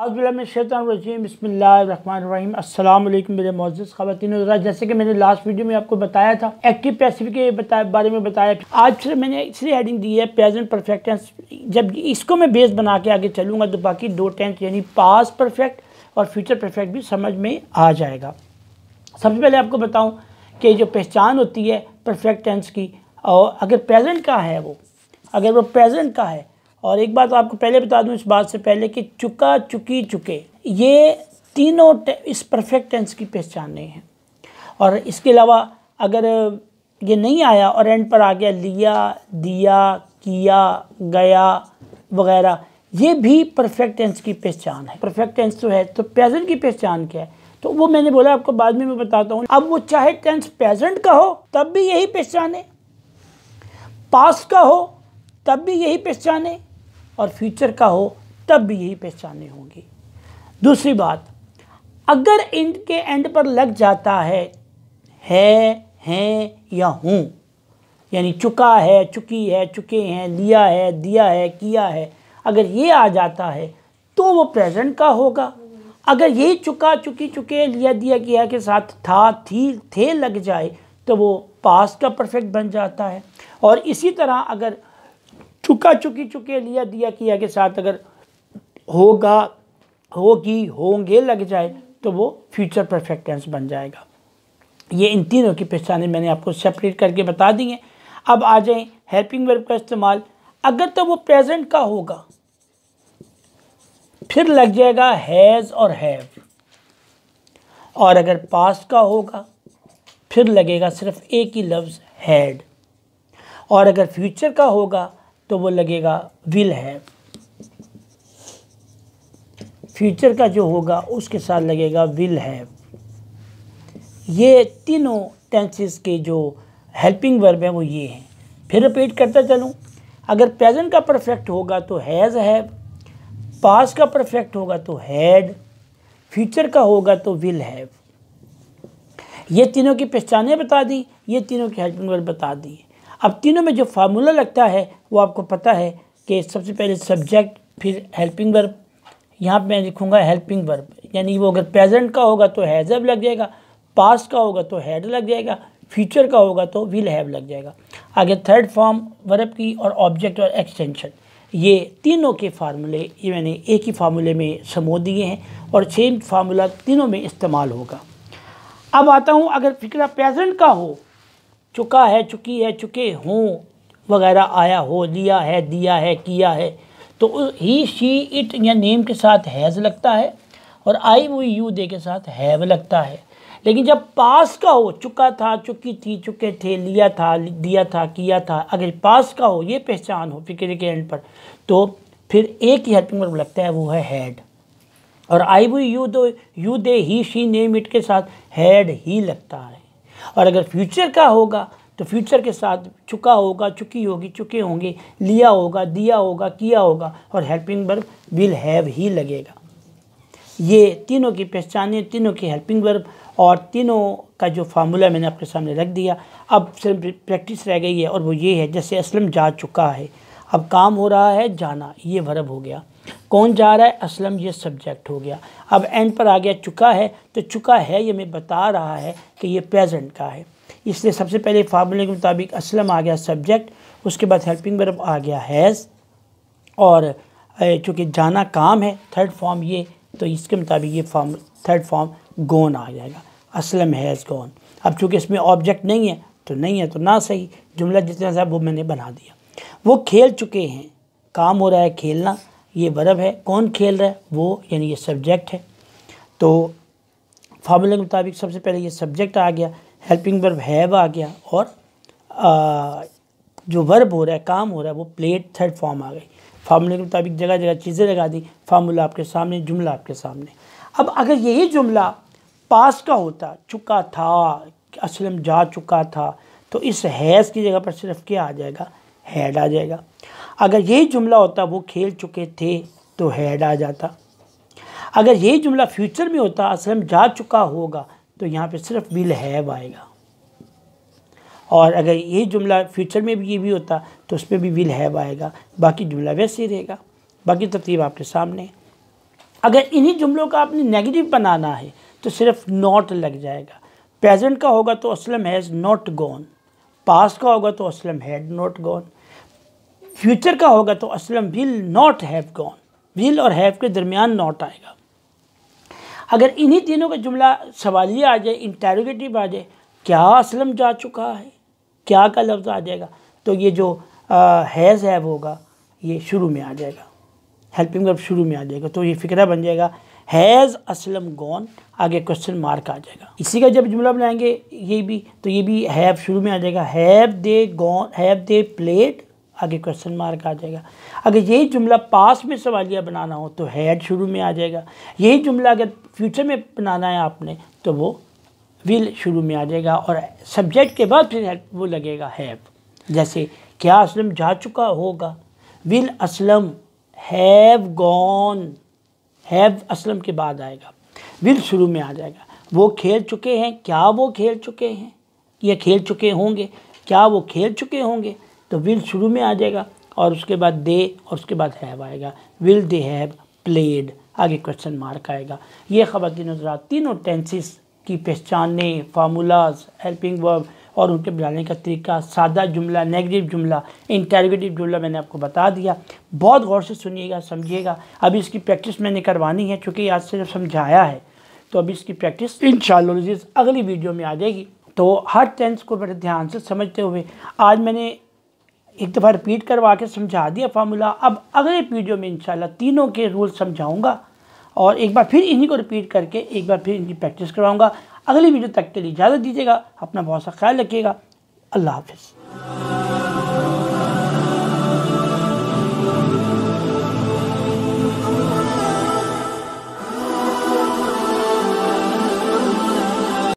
आज़बिल्लाशैतरजीम बसमीम अल्लाम मेरे मोज़ ख़वान जैसे कि मैंने लास्ट वीडियो में आपको बताया था एक्टिव पैसिव के बारे में बताया आज फिर मैंने इसलिए हेडिंग दी है प्रेजेंट परफेक्ट टेंस जब इसको मैं बेस बना के आगे चलूँगा तो बाकी दो टेंस यानी पास परफेक्ट और फ्यूचर परफेक्ट भी समझ में आ जाएगा सबसे पहले आपको बताऊँ कि जो पहचान होती है परफेक्ट टेंस की और अगर प्रेजेंट का है वो अगर वो प्रेजेंट का है और एक बात आपको पहले बता दूं इस बात से पहले कि चुका चुकी चुके ये तीनों इस परफेक्ट टेंस की पहचान नहीं है और इसके अलावा अगर ये नहीं आया और एंड पर आ गया लिया दिया किया गया वगैरह ये भी परफेक्ट टेंस की पहचान है परफेक्ट टेंस तो है तो प्रेजेंट की पहचान क्या है तो वो मैंने बोला आपको बाद में मैं बताता हूँ अब वो चाहे टेंस प्रेजेंट का हो तब भी यही पहचान है पास का हो तब भी यही पहचान है और फ्यूचर का हो तब भी यही पहचाने होंगी दूसरी बात अगर इंड के एंड पर लग जाता है है हैं या हूँ यानी चुका है चुकी है चुके हैं लिया है दिया है किया है अगर ये आ जाता है तो वो प्रेजेंट का होगा अगर ये चुका चुकी चुके लिया दिया किया के साथ था थी थे लग जाए तो वो पास्ट का परफेक्ट बन जाता है और इसी तरह अगर चुका चुकी चुके लिया दिया किया के साथ अगर होगा होगी होंगे लग जाए तो वो फ्यूचर परफेक्ट टेंस बन जाएगा ये इन तीनों की पहचानें मैंने आपको सेपरेट करके बता दी हैं अब आ जाएं हेल्पिंग वर्ब का इस्तेमाल अगर तो वो प्रेजेंट का होगा फिर लग जाएगा हैज़ और हैव और अगर पास्ट का होगा फिर लगेगा सिर्फ एक ही लफ्ज़ हैड और अगर फ्यूचर का होगा तो वो लगेगा विल है फ्यूचर का जो होगा उसके साथ लगेगा विल है ये तीनों टेंसेस के जो हेल्पिंग वर्ब हैं वो ये हैं फिर रिपीट करता चलूँ अगर प्रेजेंट का परफेक्ट होगा तो हैज़ है पास का परफेक्ट होगा तो हैड फ्यूचर का होगा तो विल हैव ये तीनों की पहचानें बता दी ये तीनों की हेल्पिंग वर्ब बता दी अब तीनों में जो फार्मूला लगता है वो आपको पता है कि सबसे पहले सब्जेक्ट फिर हेल्पिंग वर्ब यहाँ पे मैं लिखूँगा हेल्पिंग वर्ब यानी वो अगर प्रेजेंट का होगा तो हैज़ब लग जाएगा पास्ट का होगा तो हैड लग जाएगा फ्यूचर का होगा तो विल हैव लग जाएगा आगे थर्ड फॉर्म वर्ब की और ऑब्जेक्ट और एक्सटेंशन ये तीनों के फार्मूले ये मैंने एक ही फार्मूले में समो दिए हैं और सेम फार्मूला तीनों में इस्तेमाल होगा अब आता हूँ अगर फिक्रा प्रेजेंट का हो चुका है चुकी है चुके हों वगैरह आया हो लिया है दिया है किया है तो ही शी इट या नेम के साथ हैज़ लगता है और आई वो यू दे के साथ हैव लगता है लेकिन जब पास का हो चुका था चुकी थी चुके थे लिया था दिया था किया था अगर पास का हो ये पहचान हो फिक्र के एंड पर तो फिर एक ही हेल्पिंग वर्ब लगता है वो है हैड और आई वी यू दो you they he she name it के साथ हैड ही लगता है और अगर फ्यूचर का होगा तो फ्यूचर के साथ चुका होगा चुकी होगी चुके होंगे लिया होगा दिया होगा किया होगा और हेल्पिंग वर्ब विल हैव ही लगेगा ये तीनों की पहचाने तीनों की हेल्पिंग वर्ब और तीनों का जो फार्मूला मैंने आपके सामने रख दिया अब सिर्फ प्रैक्टिस रह गई है और वो ये है जैसे असलम जा चुका है अब काम हो रहा है जाना ये वर्ब हो गया कौन जा रहा है असलम ये सब्जेक्ट हो गया अब एंड पर आ गया चुका है तो चुका है ये मैं बता रहा है कि ये प्रेजेंट का है इसलिए सबसे पहले फार्मूले के मुताबिक असलम आ गया सब्जेक्ट उसके बाद हेल्पिंग वर्ब आ गया हैज़ और चूँकि जाना काम है थर्ड फॉर्म ये तो इसके मुताबिक ये फॉर्म थर्ड फॉर्म गोन आ जाएगा असलम हैज़ गोन अब चूँकि इसमें ऑब्जेक्ट नहीं है तो नहीं है तो ना सही जुमला जितना साहब वो मैंने बना दिया वो खेल चुके हैं काम हो रहा है खेलना ये वर्ब है कौन खेल रहा है वो यानी ये सब्जेक्ट है तो फार्मूले के मुताबिक सबसे पहले ये सब्जेक्ट आ गया हेल्पिंग वर्ब हैव आ गया और आ, जो वर्ब हो रहा है काम हो रहा है वो प्लेट थर्ड फॉर्म आ गई फार्मूले के मुताबिक जगह जगह चीज़ें लगा दी फार्मूला आपके सामने जुमला आपके सामने अब अगर यही जुमला पास का होता चुका था असलम जा चुका था तो इस हैज़ की जगह पर सिर्फ क्या आ जाएगा हैड आ जाएगा अगर ये जुमला होता वो खेल चुके थे तो हेड आ जाता अगर ये जुमला फ्यूचर में होता असलम जा चुका होगा तो यहाँ पे सिर्फ विल हैव आएगा और अगर ये जुमला फ्यूचर में भी ये भी होता तो उस पर भी विल हैव आएगा बाकी जुमला वैसे ही रहेगा बाकी तरतीब आपके सामने अगर इन्हीं जुमलों का आपने नेगेटिव बनाना है तो सिर्फ नॉट लग जाएगा प्रेजेंट का होगा तो Aslam has not gone past का होगा तो Aslam had not gone future का होगा तो Aslam will not have gone will और हैव के दरमियान नॉट आएगा अगर इन्हीं तीनों का जुमला सवालिया आ जाए इंटेरोगेटिव आ जाए क्या असलम जा चुका है क्या का लफ्ज़ आ जाएगा तो ये जो हैज़ हैव होगा ये शुरू में आ जाएगा हेल्पिंग वर्ब शुरू में आ जाएगा तो ये फिक्रा बन जाएगा हैज़ असलम गौन आगे क्वेश्चन मार्क आ जाएगा इसी का जब जुमला बनाएंगे ये भी तो ये भी हैव शुरू में आ जाएगा have they gone have they played आगे क्वेश्चन मार्क आ जाएगा अगर यही जुमला पास में सवालिया बनाना हो तो हैड शुरू में आ जाएगा यही जुमला अगर फ्यूचर में बनाना है आपने तो वो विल शुरू में आ जाएगा और सब्जेक्ट के बाद फिर वो लगेगा हैव जैसे क्या असलम जा चुका होगा will Aslam have gone have Aslam के बाद आएगा विल शुरू में आ जाएगा वो खेल चुके हैं क्या वो खेल चुके हैं या खेल चुके होंगे क्या वो खेल चुके होंगे तो विल शुरू में आ जाएगा और उसके बाद दे और उसके बाद हैव आएगा विल दे हैव प्लेड आगे क्वेश्चन मार्क आएगा ये खवतिन हजरा तीनों टेंसिस की पहचानने फार्मूलाज हेल्पिंग वर्ब और उनके बनाने का तरीका सादा जुमला नेगेटिव जुमला इंटेरोगेटिव जुमला मैंने आपको बता दिया बहुत गौर से सुनिएगा समझिएगा अभी इसकी प्रैक्टिस मैंने करवानी है चूँकि आज से जब समझाया है तो अभी इसकी प्रैक्टिस इन अगली वीडियो में आ जाएगी तो हर टेंस को बड़े ध्यान से समझते हुए आज मैंने एक दफ़ा रिपीट करवा के समझा दिया फार्मूला अब अगले वीडियो में इंशाल्लाह तीनों के रूल समझाऊंगा और एक बार फिर इन्हीं को रिपीट करके एक बार फिर इनकी प्रैक्टिस करवाऊंगा अगली वीडियो तक के लिए इजाज़त दीजिएगा अपना बहुत सा ख्याल रखिएगा अल्लाह हाफिज़